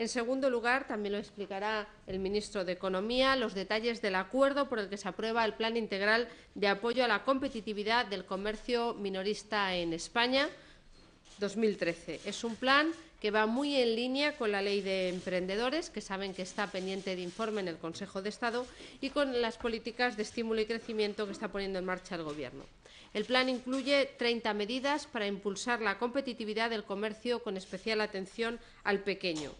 En segundo lugar, también lo explicará el ministro de Economía, los detalles del acuerdo por el que se aprueba el Plan Integral de Apoyo a la Competitividad del Comercio Minorista en España 2013. Es un plan que va muy en línea con la Ley de Emprendedores, que saben que está pendiente de informe en el Consejo de Estado, y con las políticas de estímulo y crecimiento que está poniendo en marcha el Gobierno. El plan incluye 30 medidas para impulsar la competitividad del comercio con especial atención al pequeño.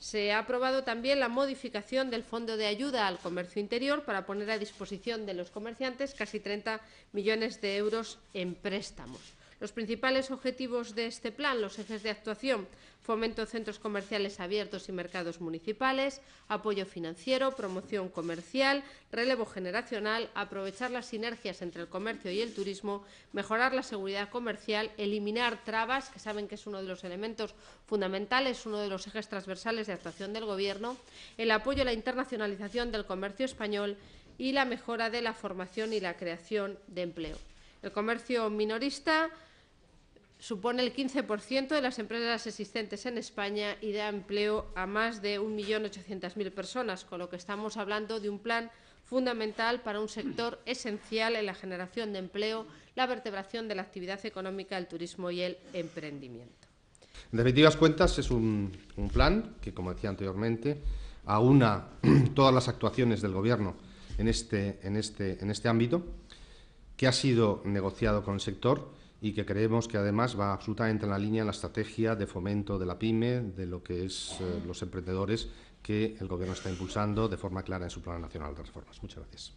Se ha aprobado también la modificación del Fondo de Ayuda al Comercio Interior para poner a disposición de los comerciantes casi 30 millones de euros en préstamos. Los principales objetivos de este plan, los ejes de actuación, fomento de centros comerciales abiertos y mercados municipales, apoyo financiero, promoción comercial, relevo generacional, aprovechar las sinergias entre el comercio y el turismo, mejorar la seguridad comercial, eliminar trabas, que saben que es uno de los elementos fundamentales, uno de los ejes transversales de actuación del Gobierno, el apoyo a la internacionalización del comercio español y la mejora de la formación y la creación de empleo. El comercio minorista supone el 15% de las empresas existentes en España y da empleo a más de 1.800.000 personas, con lo que estamos hablando de un plan fundamental para un sector esencial en la generación de empleo, la vertebración de la actividad económica, el turismo y el emprendimiento. En definitivas cuentas, es un, plan que, como decía anteriormente, aúna todas las actuaciones del Gobierno en este, este, este ámbito que ha sido negociado con el sector y que creemos que además va absolutamente en la línea de la estrategia de fomento de la pyme, de lo que es eh, los emprendedores que el Gobierno está impulsando de forma clara en su Plan Nacional de Reformas. Muchas gracias.